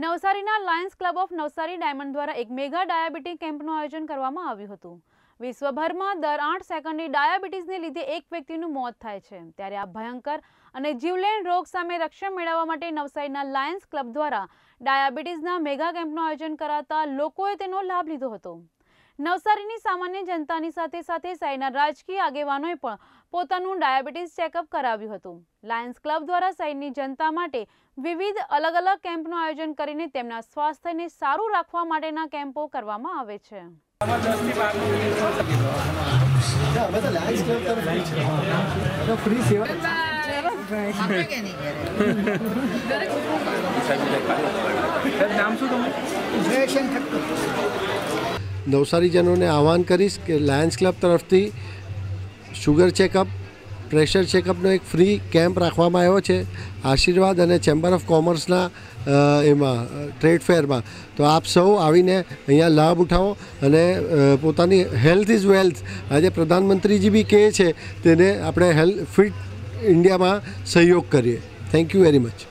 નવસારીના lions club of Navsari diamond દ્વારા એક મેગા ડાયાબિટીક કેમ્પનું આયોજન કરવામાં આવ્યું હતું વિશ્વભરમાં દર આઠ સેકન્ડની ડાયાબિટીસને લીધે એક વ્યક્તિનું મોત થાય છે ત્યારે આ ભયંકર અને જીવલેણ રોગ સામે રક્ષણ મેળવવા માટે નવસારીના લાયન્સ ક્લબ દ્વારા ડાયાબિટીસના મેગા કેમ્પનું આયોજન કરાતા લોકોએ તેનો લાભ લીધો હતો નવસારીની સામાન્ય જનતાની સાથે સાથે શહેરના રાજકીય આગેવાનોએ પણ પોતાનું ડાયાબિટીસ ચેકઅપ કરાવ્યું હતું લાયન્સ ક્લબ દ્વારા શહેરની જનતા માટે વિવિધ અલગ અલગ કેમ્પનું આયોજન કરીને તેમના સ્વાસ્થ્યને સારું રાખવા માટેના કેમ્પો કરવામાં આવે છે નામ શું તમારું જયશંકર નવસારીજનોને આહવાન કરીશ કે લાયન્સ ક્લબ તરફથી શુગર ચેકઅપ પ્રેશર ચેકઅપનો એક ફ્રી કેમ્પ રાખવામાં આવ્યો છે આશીર્વાદ અને ચેમ્બર ઓફ કોમર્સના એમાં ટ્રેડ ફેરમાં તો આપ સૌ આવીને અહીંયા લાભ ઉઠાવો અને પોતાની હેલ્થ ઇઝ વેલ્થ આજે પ્રધાનમંત્રીજી બી કહે છે તેને આપણે હેલ્થ ફિટ ઇન્ડિયામાં સહયોગ કરીએ થેન્ક યુ વેરી મચ